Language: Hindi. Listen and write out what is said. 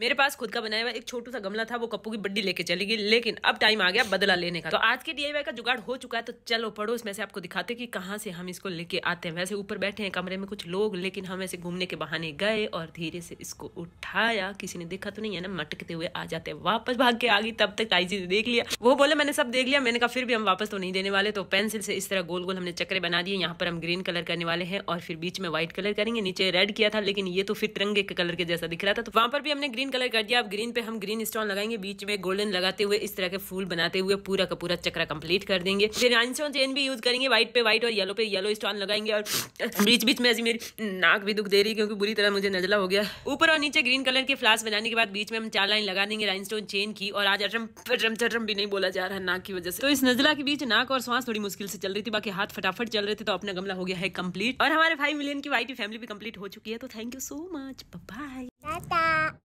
मेरे पास खुद का बनाया हुआ एक छोटू सा गमला था वो कप्पू की बड्डी लेके चली गई लेकिन अब टाइम आ गया बदला लेने का तो आज के डीआईवाई का जुगाड़ हो चुका है तो चलो पढ़ो इसमें से आपको दिखाते कि कहाँ से हम इसको लेके आते हैं वैसे ऊपर बैठे हैं कमरे में कुछ लोग लेकिन हम ऐसे घूमने के बहाने गए और धीरे से इसको उठाया किसी ने देखा तो नहीं है ना मटकते हुए आ जाते वापस भाग के आ गई तब तक ताई जी ने देख लिया वो बोले मैंने सब देख लिया मैंने कहा फिर भी हम वापस तो नहीं देने वाले तो पेंसिल से इस तरह गोल गोल हमने चक्रे बना दिए यहाँ पर हम ग्रीन कलर करने वाले हैं और फिर बीच में व्हाइट कलर करेंगे नीचे रेड किया था लेकिन ये तो फिर तिरंगे के कलर के जैसा दिख रहा था तो वहां पर भी हमने ग्रीन ग्रीन कलर कर दिया अब ग्रीन पे हम ग्रीन स्टोन लगाएंगे बीच में गोल्डन लगाते हुए इस तरह के फूल बनाते हुए पूरा का पूरा चक्रा कंप्लीट कर देंगे फिर स्टोन चेन भी यूज करेंगे व्हाइट पे व्हाइट और येलो पे येलो स्टोन लगाएंगे और बीच बीच में ऐसी मेरी नाक भी दुख दे रही है क्योंकि बुरी तरह मुझे नजला हो गया ऊपर और नीचे ग्रीन कलर के फ्लास बनाने के बाद बीच में हम चार लाइन लगा देंगे स्टोन चेन की और आज अटरम पटरम चटरम भी नहीं बोला जा रहा नाक की वजह से तो इस नजला के बीच नाक और सांस थोड़ी मुश्किल से चल रही थी बाकी हाथ फटाफट चल रहे थे तो अपना गमला हो गया है कम्प्लीट और हमारे फाइव मिलियन की व्हाइट फैमिली भी कम्प्लीट हो चुकी है तो thank you so much bye